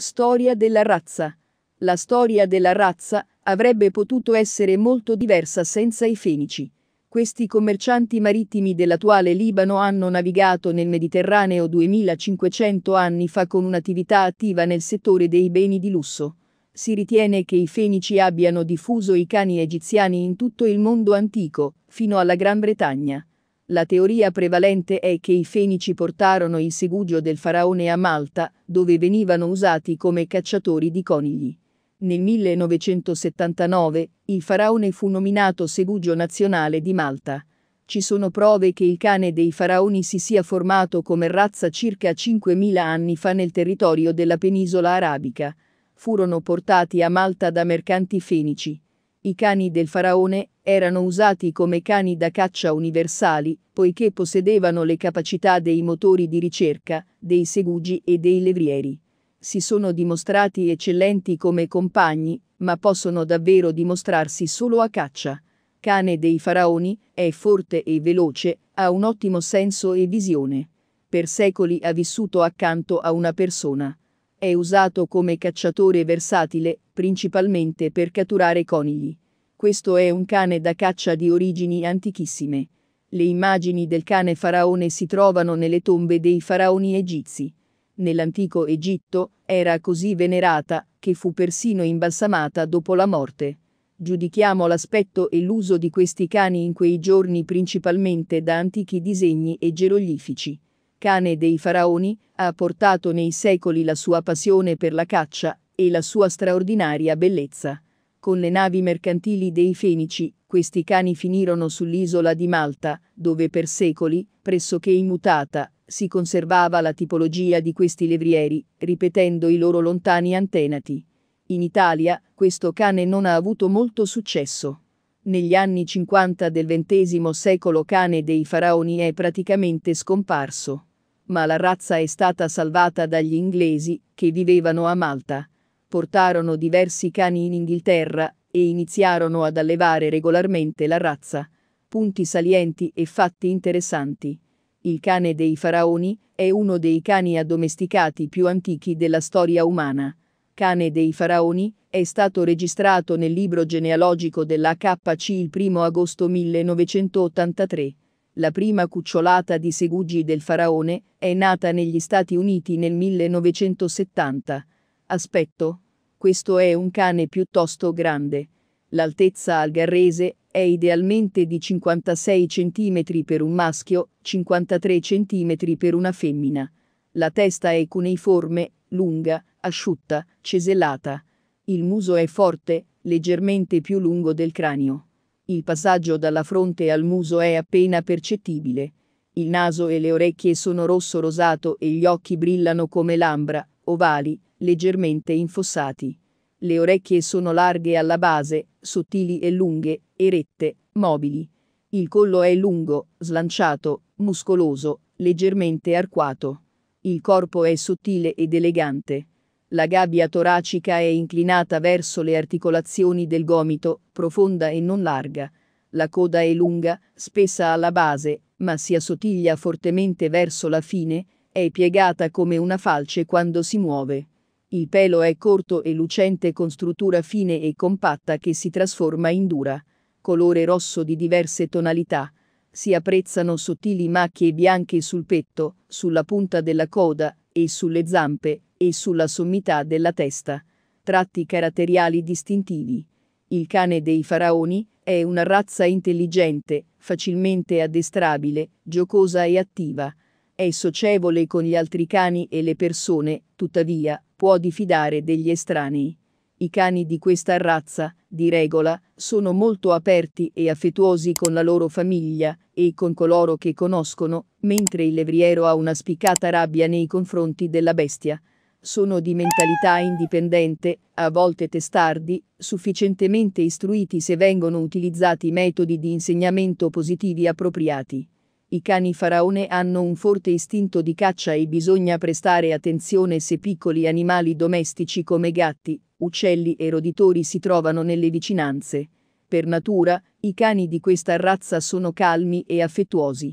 Storia della razza. La storia della razza avrebbe potuto essere molto diversa senza i Fenici. Questi commercianti marittimi dell'attuale Libano hanno navigato nel Mediterraneo 2500 anni fa con un'attività attiva nel settore dei beni di lusso. Si ritiene che i Fenici abbiano diffuso i cani egiziani in tutto il mondo antico, fino alla Gran Bretagna. La teoria prevalente è che i fenici portarono il segugio del faraone a Malta, dove venivano usati come cacciatori di conigli. Nel 1979 il faraone fu nominato segugio nazionale di Malta. Ci sono prove che il cane dei faraoni si sia formato come razza circa 5.000 anni fa nel territorio della penisola arabica. Furono portati a Malta da mercanti fenici. I cani del faraone erano usati come cani da caccia universali, poiché possedevano le capacità dei motori di ricerca, dei segugi e dei levrieri. Si sono dimostrati eccellenti come compagni, ma possono davvero dimostrarsi solo a caccia. Cane dei faraoni, è forte e veloce, ha un ottimo senso e visione. Per secoli ha vissuto accanto a una persona. È usato come cacciatore versatile, principalmente per catturare conigli. Questo è un cane da caccia di origini antichissime. Le immagini del cane faraone si trovano nelle tombe dei faraoni egizi. Nell'antico Egitto era così venerata che fu persino imbalsamata dopo la morte. Giudichiamo l'aspetto e l'uso di questi cani in quei giorni principalmente da antichi disegni e geroglifici. Cane dei faraoni ha portato nei secoli la sua passione per la caccia e la sua straordinaria bellezza. Con le navi mercantili dei Fenici, questi cani finirono sull'isola di Malta, dove per secoli, pressoché immutata, si conservava la tipologia di questi levrieri, ripetendo i loro lontani antenati. In Italia, questo cane non ha avuto molto successo. Negli anni 50 del XX secolo cane dei faraoni è praticamente scomparso. Ma la razza è stata salvata dagli inglesi, che vivevano a Malta portarono diversi cani in Inghilterra e iniziarono ad allevare regolarmente la razza. Punti salienti e fatti interessanti. Il cane dei faraoni è uno dei cani addomesticati più antichi della storia umana. Cane dei faraoni è stato registrato nel libro genealogico dell'AKC il 1 agosto 1983. La prima cucciolata di Segugi del faraone è nata negli Stati Uniti nel 1970. Aspetto. Questo è un cane piuttosto grande. L'altezza algarrese è idealmente di 56 cm per un maschio, 53 cm per una femmina. La testa è cuneiforme, lunga, asciutta, cesellata. Il muso è forte, leggermente più lungo del cranio. Il passaggio dalla fronte al muso è appena percettibile. Il naso e le orecchie sono rosso-rosato e gli occhi brillano come lambra, ovali, leggermente infossati. Le orecchie sono larghe alla base, sottili e lunghe, erette, mobili. Il collo è lungo, slanciato, muscoloso, leggermente arcuato. Il corpo è sottile ed elegante. La gabbia toracica è inclinata verso le articolazioni del gomito, profonda e non larga. La coda è lunga, spessa alla base, ma si assottiglia fortemente verso la fine, è piegata come una falce quando si muove. Il pelo è corto e lucente con struttura fine e compatta che si trasforma in dura. Colore rosso di diverse tonalità. Si apprezzano sottili macchie bianche sul petto, sulla punta della coda e sulle zampe e sulla sommità della testa. Tratti caratteriali distintivi. Il cane dei faraoni è una razza intelligente, facilmente addestrabile, giocosa e attiva. È socievole con gli altri cani e le persone, tuttavia, può diffidare degli estranei. I cani di questa razza, di regola, sono molto aperti e affettuosi con la loro famiglia e con coloro che conoscono, mentre il levriero ha una spiccata rabbia nei confronti della bestia. Sono di mentalità indipendente, a volte testardi, sufficientemente istruiti se vengono utilizzati metodi di insegnamento positivi appropriati. I cani faraone hanno un forte istinto di caccia e bisogna prestare attenzione se piccoli animali domestici come gatti, uccelli e roditori si trovano nelle vicinanze. Per natura, i cani di questa razza sono calmi e affettuosi.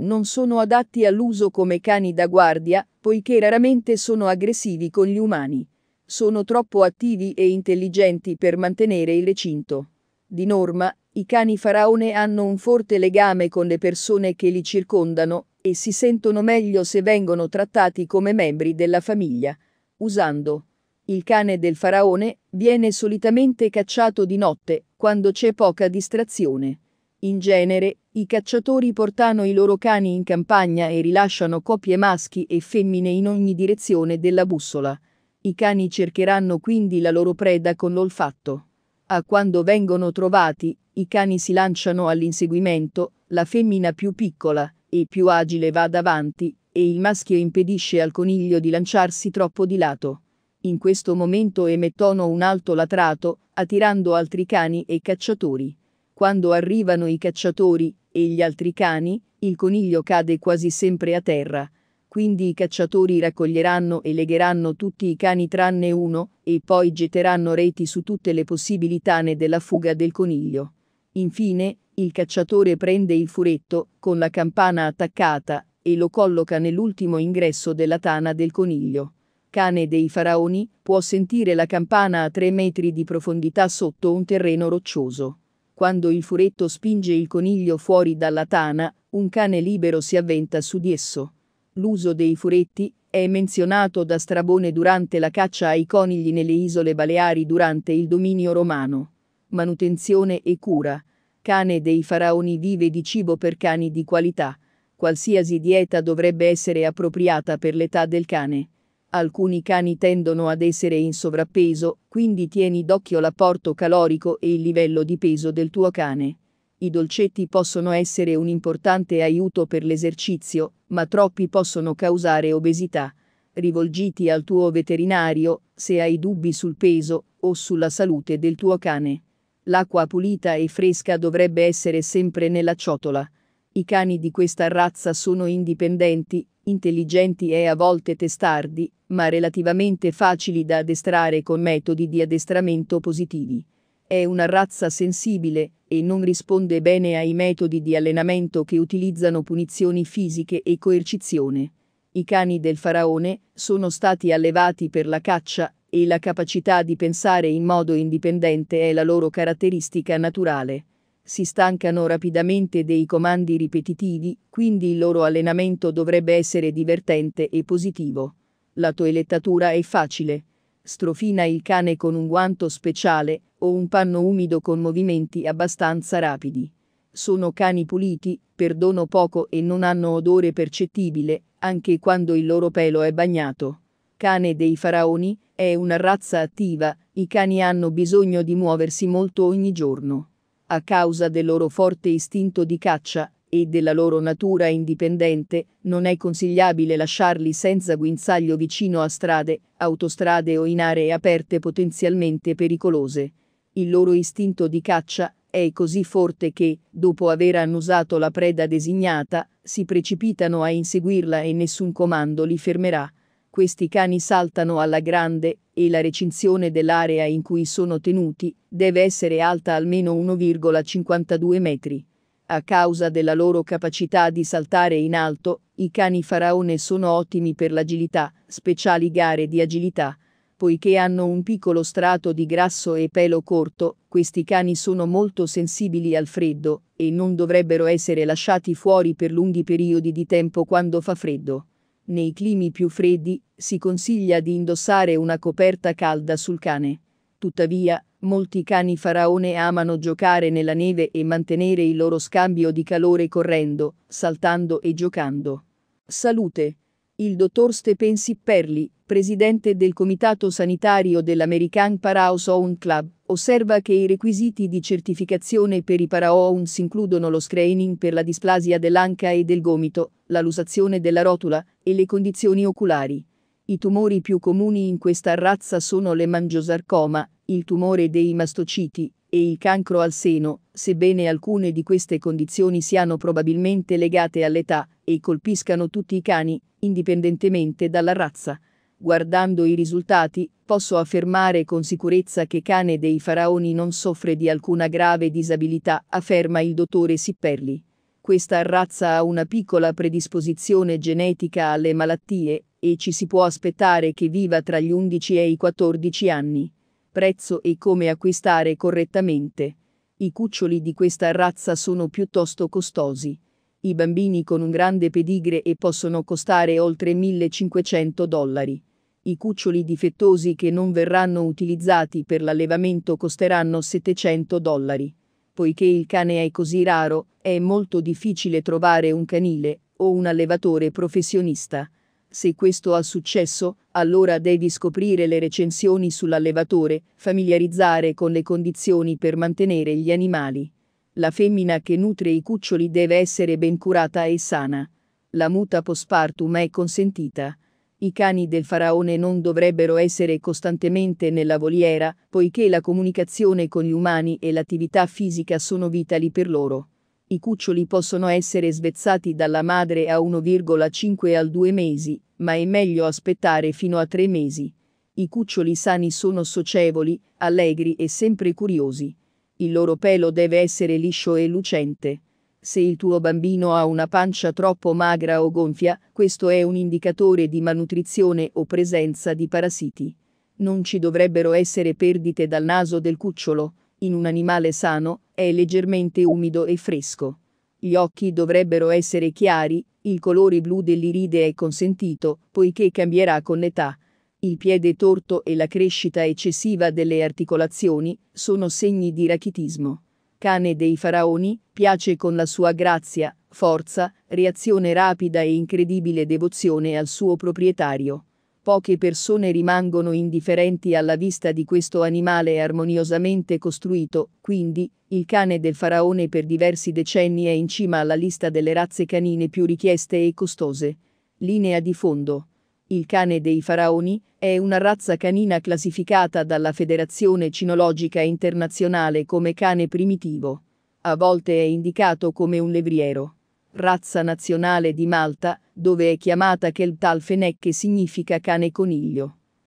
Non sono adatti all'uso come cani da guardia, poiché raramente sono aggressivi con gli umani. Sono troppo attivi e intelligenti per mantenere il recinto. Di norma, i cani faraone hanno un forte legame con le persone che li circondano e si sentono meglio se vengono trattati come membri della famiglia. Usando il cane del faraone viene solitamente cacciato di notte, quando c'è poca distrazione. In genere, i cacciatori portano i loro cani in campagna e rilasciano coppie maschi e femmine in ogni direzione della bussola. I cani cercheranno quindi la loro preda con l'olfatto. A quando vengono trovati, i cani si lanciano all'inseguimento, la femmina più piccola e più agile va davanti, e il maschio impedisce al coniglio di lanciarsi troppo di lato. In questo momento emettono un alto latrato, attirando altri cani e cacciatori. Quando arrivano i cacciatori e gli altri cani, il coniglio cade quasi sempre a terra, quindi i cacciatori raccoglieranno e legheranno tutti i cani tranne uno, e poi getteranno reti su tutte le possibili tane della fuga del coniglio. Infine, il cacciatore prende il furetto, con la campana attaccata, e lo colloca nell'ultimo ingresso della tana del coniglio. Cane dei faraoni può sentire la campana a tre metri di profondità sotto un terreno roccioso. Quando il furetto spinge il coniglio fuori dalla tana, un cane libero si avventa su di esso. L'uso dei furetti è menzionato da Strabone durante la caccia ai conigli nelle isole Baleari durante il dominio romano. Manutenzione e cura. Cane dei faraoni vive di cibo per cani di qualità. Qualsiasi dieta dovrebbe essere appropriata per l'età del cane. Alcuni cani tendono ad essere in sovrappeso, quindi tieni d'occhio l'apporto calorico e il livello di peso del tuo cane. I dolcetti possono essere un importante aiuto per l'esercizio, ma troppi possono causare obesità. Rivolgiti al tuo veterinario se hai dubbi sul peso o sulla salute del tuo cane. L'acqua pulita e fresca dovrebbe essere sempre nella ciotola. I cani di questa razza sono indipendenti, intelligenti e a volte testardi, ma relativamente facili da addestrare con metodi di addestramento positivi. È una razza sensibile, e non risponde bene ai metodi di allenamento che utilizzano punizioni fisiche e coercizione. I cani del faraone sono stati allevati per la caccia e la capacità di pensare in modo indipendente è la loro caratteristica naturale. Si stancano rapidamente dei comandi ripetitivi, quindi il loro allenamento dovrebbe essere divertente e positivo. La toelettatura è facile. Strofina il cane con un guanto speciale, o un panno umido con movimenti abbastanza rapidi. Sono cani puliti, perdono poco e non hanno odore percettibile, anche quando il loro pelo è bagnato. Cane dei faraoni, è una razza attiva, i cani hanno bisogno di muoversi molto ogni giorno. A causa del loro forte istinto di caccia, e della loro natura indipendente, non è consigliabile lasciarli senza guinzaglio vicino a strade, autostrade o in aree aperte potenzialmente pericolose. Il loro istinto di caccia è così forte che, dopo aver annusato la preda designata, si precipitano a inseguirla e nessun comando li fermerà. Questi cani saltano alla grande e la recinzione dell'area in cui sono tenuti deve essere alta almeno 1,52 metri. A causa della loro capacità di saltare in alto, i cani faraone sono ottimi per l'agilità, speciali gare di agilità. Poiché hanno un piccolo strato di grasso e pelo corto, questi cani sono molto sensibili al freddo e non dovrebbero essere lasciati fuori per lunghi periodi di tempo quando fa freddo. Nei climi più freddi si consiglia di indossare una coperta calda sul cane. Tuttavia, molti cani faraone amano giocare nella neve e mantenere il loro scambio di calore correndo, saltando e giocando. Salute il dottor Stepensi Perli, presidente del Comitato Sanitario dell'American Own Club, osserva che i requisiti di certificazione per i paraowns includono lo screening per la displasia dell'anca e del gomito, la lusazione della rotula e le condizioni oculari. I tumori più comuni in questa razza sono mangiosarcoma, il tumore dei mastociti, e il cancro al seno, sebbene alcune di queste condizioni siano probabilmente legate all'età e colpiscano tutti i cani, indipendentemente dalla razza. Guardando i risultati, posso affermare con sicurezza che cane dei faraoni non soffre di alcuna grave disabilità, afferma il dottore Sipperli. Questa razza ha una piccola predisposizione genetica alle malattie e ci si può aspettare che viva tra gli 11 e i 14 anni prezzo e come acquistare correttamente. I cuccioli di questa razza sono piuttosto costosi. I bambini con un grande pedigre e possono costare oltre 1500 dollari. I cuccioli difettosi che non verranno utilizzati per l'allevamento costeranno 700 dollari. Poiché il cane è così raro, è molto difficile trovare un canile o un allevatore professionista. Se questo ha successo, allora devi scoprire le recensioni sull'allevatore, familiarizzare con le condizioni per mantenere gli animali. La femmina che nutre i cuccioli deve essere ben curata e sana. La muta postpartum è consentita. I cani del faraone non dovrebbero essere costantemente nella voliera, poiché la comunicazione con gli umani e l'attività fisica sono vitali per loro. I cuccioli possono essere svezzati dalla madre a 1,5 al 2 mesi, ma è meglio aspettare fino a 3 mesi. I cuccioli sani sono socievoli, allegri e sempre curiosi. Il loro pelo deve essere liscio e lucente. Se il tuo bambino ha una pancia troppo magra o gonfia, questo è un indicatore di malnutrizione o presenza di parassiti. Non ci dovrebbero essere perdite dal naso del cucciolo in un animale sano, è leggermente umido e fresco. Gli occhi dovrebbero essere chiari, il colore blu dell'iride è consentito, poiché cambierà con l'età. Il piede torto e la crescita eccessiva delle articolazioni sono segni di rachitismo. Cane dei faraoni, piace con la sua grazia, forza, reazione rapida e incredibile devozione al suo proprietario poche persone rimangono indifferenti alla vista di questo animale armoniosamente costruito, quindi, il cane del faraone per diversi decenni è in cima alla lista delle razze canine più richieste e costose. Linea di fondo. Il cane dei faraoni è una razza canina classificata dalla Federazione Cinologica Internazionale come cane primitivo. A volte è indicato come un levriero razza nazionale di Malta, dove è chiamata Keltalfenè che significa cane coniglio.